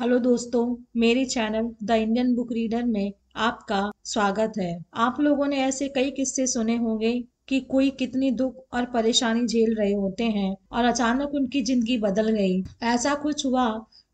Hello दोस्तों मेरे channel the Indian book reader में आपका स्वागत है आप लोगों ने ऐसे कई किस्से सुने होंगे कि कोई कितनी दुख और परेशानी झेल रहे होते हैं और अचानक उनकी जिंदगी बदल गई ऐसा कुछ हुआ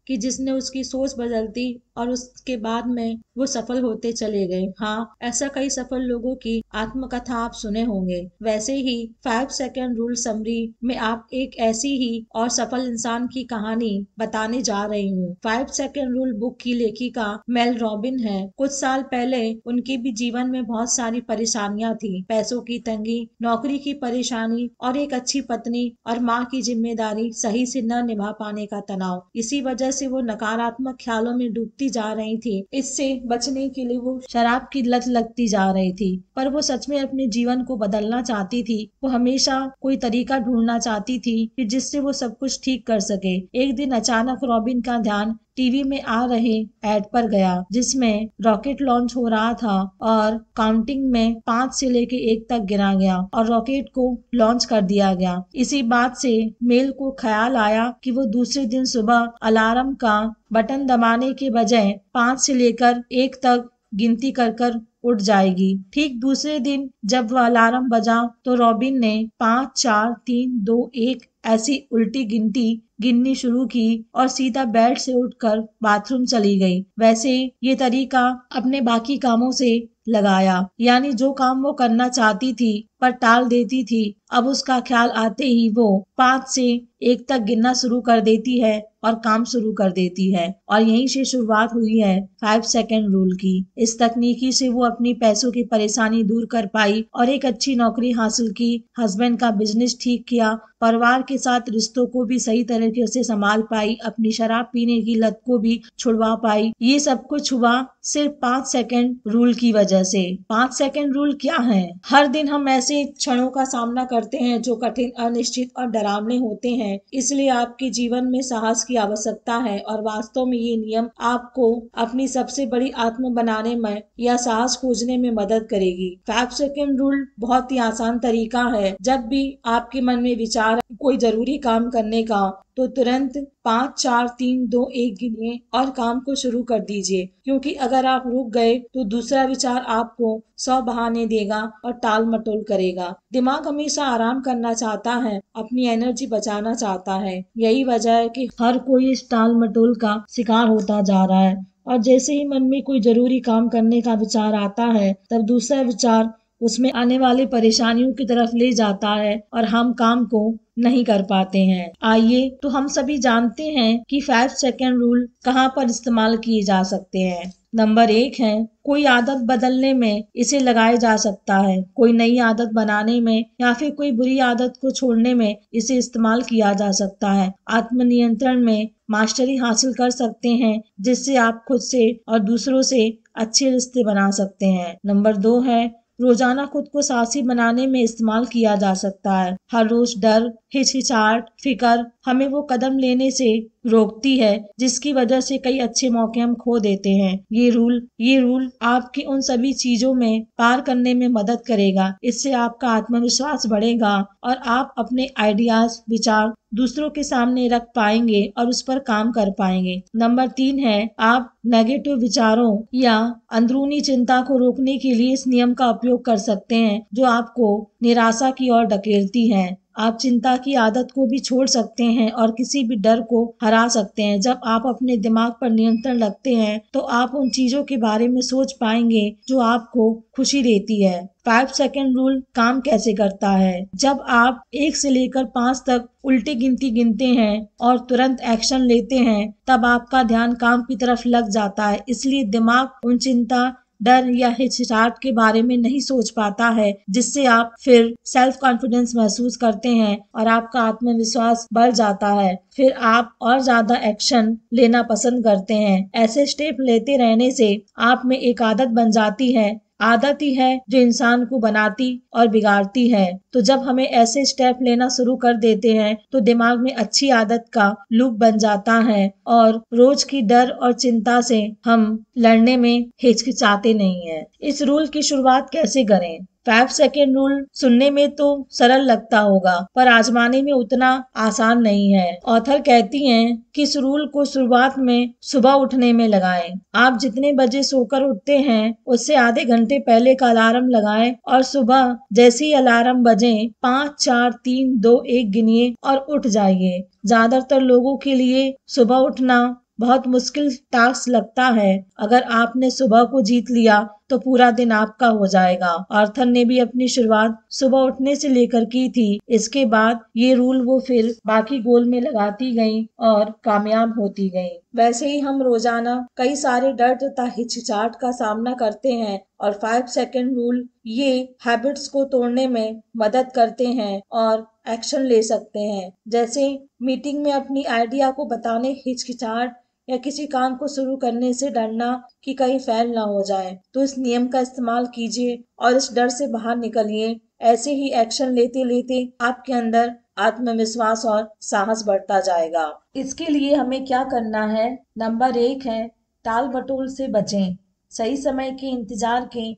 कि जिसने उसकी सोच बदलती और उसके बाद में वो सफल होते चले गए हाँ ऐसा कई सफल लोगों की आत्मकथा आप सुने होंगे वैसे ही फाइव सेकेंड रूल समरी में आप एक ऐसी ही और सफल इंसान की कहानी बताने जा रही हूँ फाइव सेकेंड रूल बुक की लेखिका मेल रॉबिन है कुछ साल पहले उनकी भी जीवन में बहुत सारी परेशानियां थी पैसों की तंगी नौकरी की परेशानी और एक अच्छी पत्नी और माँ की जिम्मेदारी सही से न निभा पाने का तनाव इसी वजह से वो नकारात्मक ख्यालों में डूबती घटती जा रही थी इससे बचने के लिए वो शराब की लत लगती जा रही थी पर वो सच में अपने जीवन को बदलना चाहती थी वो हमेशा कोई तरीका ढूंढना चाहती थी कि जिससे वो सब कुछ ठीक कर सके एक दिन अचानक रॉबिन का ध्यान टीवी में आ रहे एड पर गया जिसमें रॉकेट लॉन्च हो रहा था और काउंटिंग में पांच से लेके एक तक गिरा गया और रॉकेट को लॉन्च कर दिया गया इसी बात से मेल को ख्याल आया कि वो दूसरे दिन सुबह अलार्म का बटन दबाने के बजाय पांच से लेकर एक तक गिनती कर कर उठ जाएगी ठीक दूसरे दिन जब वह अलार्म बजा तो रॉबिन ने पाँच चार तीन दो एक ऐसी उल्टी गिनती गिननी शुरू की और सीधा बेड से उठकर बाथरूम चली गई वैसे ये तरीका अपने बाकी कामों से लगाया यानी जो काम वो करना चाहती थी पर टाल देती थी अब उसका ख्याल आते ही वो पाँच से एक तक गिनना शुरू कर देती है और काम शुरू कर देती है और यहीं से शुरुआत हुई है फाइव सेकेंड रूल की इस तकनीकी से वो अपनी पैसों की परेशानी दूर कर पाई और एक अच्छी नौकरी हासिल की हस्बैंड का बिजनेस ठीक किया परिवार के साथ रिश्तों को भी सही तरीके से संभाल पाई अपनी शराब पीने की लत को भी छुड़वा पाई ये सब कुछ हुआ सिर्फ पाँच सेकंड रूल की वजह से पाँच सेकंड रूल क्या है हर दिन हम ऐसे क्षणों का सामना करते हैं जो कठिन अनिश्चित और डरावने होते हैं इसलिए आपके जीवन में साहस की आवश्यकता है और वास्तव में ये नियम आपको अपनी सबसे बड़ी आत्मा बनाने में या साहस खोजने में मदद करेगी फाइव सेकेंड रूल बहुत ही आसान तरीका है जब भी आपके मन में विचार कोई जरूरी काम करने का तो तुरंत पाँच चार तीन दो एक गिनिए और काम को शुरू कर दीजिए क्योंकि अगर आप रुक गए तो दूसरा विचार आपको सौ बहाने देगा और टाल मटोल करेगा दिमाग हमेशा आराम करना चाहता है अपनी एनर्जी बचाना चाहता है यही वजह है कि हर कोई इस टाल मटोल का शिकार होता जा रहा है और जैसे ही मन में कोई जरूरी काम करने का विचार आता है तब दूसरा विचार उसमें आने वाली परेशानियों की तरफ ले जाता है और हम काम को नहीं कर पाते हैं आइए तो हम सभी जानते हैं कि फाइव सेकेंड रूल कहाँ पर इस्तेमाल किए जा सकते हैं नंबर एक है कोई आदत बदलने में इसे लगाया जा सकता है कोई नई आदत बनाने में या फिर कोई बुरी आदत को छोड़ने में इसे इस्तेमाल किया जा सकता है आत्मनियंत्रण में मास्टरी हासिल कर सकते हैं जिससे आप खुद से और दूसरों से अच्छे रिश्ते बना सकते हैं नंबर दो है रोजाना खुद को साहसी बनाने में इस्तेमाल किया जा सकता है हर रोज डर हिचकिचाहट फिकर हमें वो कदम लेने से रोकती है जिसकी वजह से कई अच्छे मौके हम खो देते हैं ये रूल ये रूल आपकी उन सभी चीजों में पार करने में मदद करेगा इससे आपका आत्मविश्वास बढ़ेगा और आप अपने आइडियाज विचार दूसरों के सामने रख पाएंगे और उस पर काम कर पाएंगे नंबर तीन है आप नेगेटिव विचारों या अंदरूनी चिंता को रोकने के लिए इस नियम का उपयोग कर सकते हैं जो आपको निराशा की ओर ढकेलती है आप चिंता की आदत को भी छोड़ सकते हैं और किसी भी डर को हरा सकते हैं जब आप अपने दिमाग पर नियंत्रण रखते हैं तो आप उन चीजों के बारे में सोच पाएंगे जो आपको खुशी देती है फाइव सेकेंड रूल काम कैसे करता है जब आप एक से लेकर पाँच तक उल्टी गिनती गिनते हैं और तुरंत एक्शन लेते हैं तब आपका ध्यान काम की तरफ लग जाता है इसलिए दिमाग उन चिंता डर या हिचहिचाहट के बारे में नहीं सोच पाता है जिससे आप फिर सेल्फ कॉन्फिडेंस महसूस करते हैं और आपका आत्मविश्वास बढ़ जाता है फिर आप और ज्यादा एक्शन लेना पसंद करते हैं ऐसे स्टेप लेते रहने से आप में एक आदत बन जाती है आदत ही है जो इंसान को बनाती और बिगाड़ती है तो जब हमें ऐसे स्टेप लेना शुरू कर देते हैं तो दिमाग में अच्छी आदत का लूप बन जाता है और रोज की डर और चिंता से हम लड़ने में हिचकिचाते नहीं है इस रूल की शुरुआत कैसे करें फाइव सेकेंड रूल सुनने में तो सरल लगता होगा पर आजमाने में उतना आसान नहीं है ऑथर कहती हैं कि इस रूल को शुरुआत में सुबह उठने में लगाएं। आप जितने बजे सोकर उठते हैं उससे आधे घंटे पहले का अलार्म लगाएं और सुबह जैसे ही अलार्म बजे पाँच चार तीन दो एक गिनिए और उठ जाइए ज्यादातर लोगों के लिए सुबह उठना बहुत मुश्किल टास्क लगता है अगर आपने सुबह को जीत लिया तो पूरा दिन आपका हो जाएगा आर्थर ने भी अपनी शुरुआत सुबह उठने से लेकर की थी इसके बाद ये रूल वो फिर बाकी गोल में लगाती गईं और कामयाब होती गईं। वैसे ही हम रोजाना कई सारे डर तथा हिचचाट का सामना करते हैं और फाइव सेकेंड रूल ये हैबिट्स को तोड़ने में मदद करते हैं और एक्शन ले सकते हैं जैसे मीटिंग में अपनी आइडिया को बताने हिचकिचाहट या किसी काम को शुरू करने से डरना कि कहीं फैल ना हो जाए तो इस नियम का इस्तेमाल कीजिए और इस डर से बाहर निकलिए ऐसे ही एक्शन लेते लेते आपके अंदर आत्मविश्वास और साहस बढ़ता जाएगा इसके लिए हमें क्या करना है नंबर एक है टाल बटोल से बचें सही समय के इंतजार के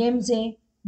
गेम से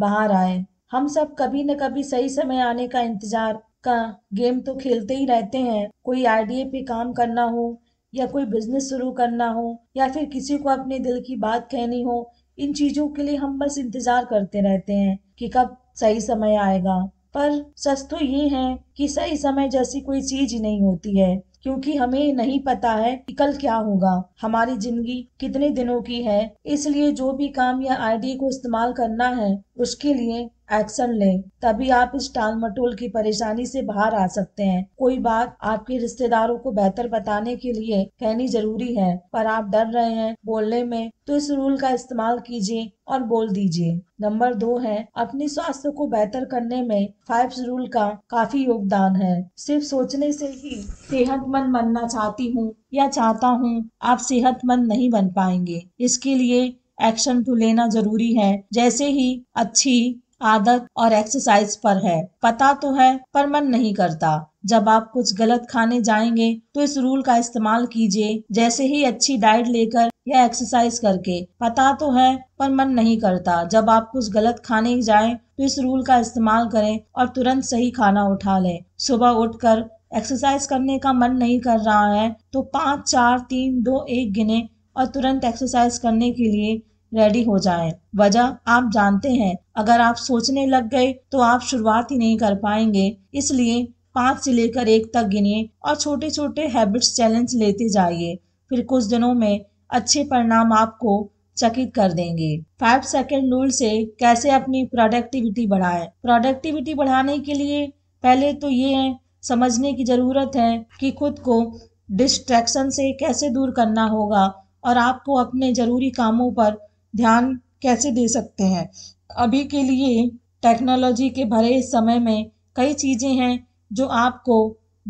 बाहर आए हम सब कभी न कभी सही समय आने का इंतजार का गेम तो खेलते ही रहते हैं कोई आइडिया पे काम करना हो या कोई बिजनेस शुरू करना हो या फिर किसी को अपने दिल की बात कहनी हो इन चीजों के लिए हम बस इंतजार करते रहते हैं कि कब सही समय आएगा पर सच तो ये है कि सही समय जैसी कोई चीज ही नहीं होती है क्योंकि हमें नहीं पता है कि कल क्या होगा हमारी जिंदगी कितने दिनों की है इसलिए जो भी काम या आईडी को इस्तेमाल करना है उसके लिए एक्शन लें तभी आप इस टाल मटोल की परेशानी से बाहर आ सकते हैं कोई बात आपके रिश्तेदारों को बेहतर बताने के लिए कहनी जरूरी है पर आप डर रहे हैं बोलने में तो इस रूल का इस्तेमाल कीजिए और बोल दीजिए नंबर दो है अपने स्वास्थ्य को बेहतर करने में फाइव रूल का काफी योगदान है सिर्फ सोचने से ही सेहतमंद बनना चाहती हूँ या चाहता हूँ आप सेहतमंद नहीं बन पाएंगे इसके लिए एक्शन टू लेना जरूरी है जैसे ही अच्छी आदत और एक्सरसाइज पर है पता तो है पर मन नहीं करता जब आप कुछ गलत खाने जाएंगे तो इस रूल का इस्तेमाल कीजिए जैसे ही अच्छी डाइट लेकर या एक्सरसाइज करके पता तो है पर मन नहीं करता जब आप कुछ गलत खाने जाएं तो इस रूल का इस्तेमाल करें और तुरंत सही खाना उठा लें सुबह उठकर एक्सरसाइज करने का मन नहीं कर रहा है तो पाँच चार तीन दो एक गिने और तुरंत एक्सरसाइज करने के लिए रेडी हो जाएं। वजह आप जानते हैं अगर आप सोचने लग गए तो आप शुरुआत ही नहीं कर पाएंगे इसलिए पाँच से लेकर एक तक गिनिए और छोटे छोटे हैबिट्स चैलेंज लेते जाइए फिर कुछ दिनों में अच्छे परिणाम आपको चकित कर देंगे फाइव सेकेंड रूल से कैसे अपनी प्रोडक्टिविटी बढ़ाए प्रोडक्टिविटी बढ़ाने के लिए पहले तो ये है समझने की ज़रूरत है कि खुद को डिस्ट्रैक्शन से कैसे दूर करना होगा और आपको अपने ज़रूरी कामों पर ध्यान कैसे दे सकते हैं अभी के लिए टेक्नोलॉजी के भरे समय में कई चीज़ें हैं जो आपको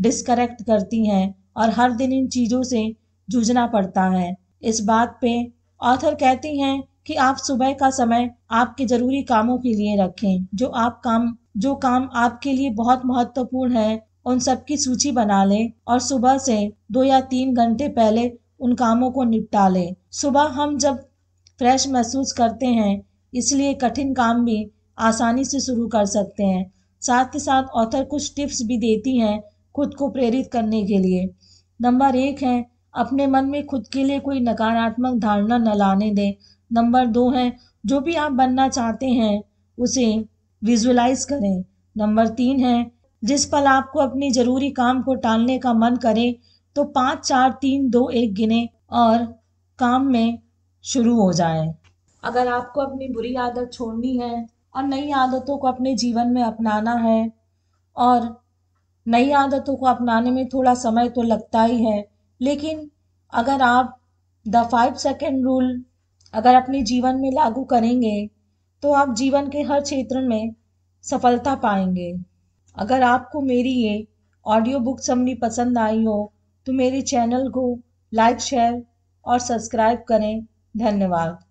डिस्करेक्ट करती हैं और हर दिन इन चीज़ों से जूझना पड़ता है इस बात पे ऑथर कहती हैं कि आप सुबह का समय आपके ज़रूरी कामों के लिए रखें जो आप काम जो काम आपके लिए बहुत महत्वपूर्ण है उन सब की सूची बना लें और सुबह से दो या तीन घंटे पहले उन कामों को निपटा लें सुबह हम जब फ्रेश महसूस करते हैं इसलिए कठिन काम भी आसानी से शुरू कर सकते हैं साथ ही साथ ऑथर कुछ टिप्स भी देती हैं खुद को प्रेरित करने के लिए नंबर एक है अपने मन में खुद के लिए कोई नकारात्मक धारणा न लाने दें नंबर दो है जो भी आप बनना चाहते हैं उसे विजुलाइज करें नंबर तीन है जिस पल आपको अपनी ज़रूरी काम को टालने का मन करें तो पाँच चार तीन दो एक गिने और काम में शुरू हो जाए अगर आपको अपनी बुरी आदत छोड़नी है और नई आदतों को अपने जीवन में अपनाना है और नई आदतों को अपनाने में थोड़ा समय तो लगता ही है लेकिन अगर आप द फाइव सेकेंड रूल अगर अपने जीवन में लागू करेंगे तो आप जीवन के हर क्षेत्र में सफलता पाएंगे अगर आपको मेरी ये ऑडियो बुक समरी पसंद आई हो तो मेरे चैनल को लाइक शेयर और सब्सक्राइब करें धन्यवाद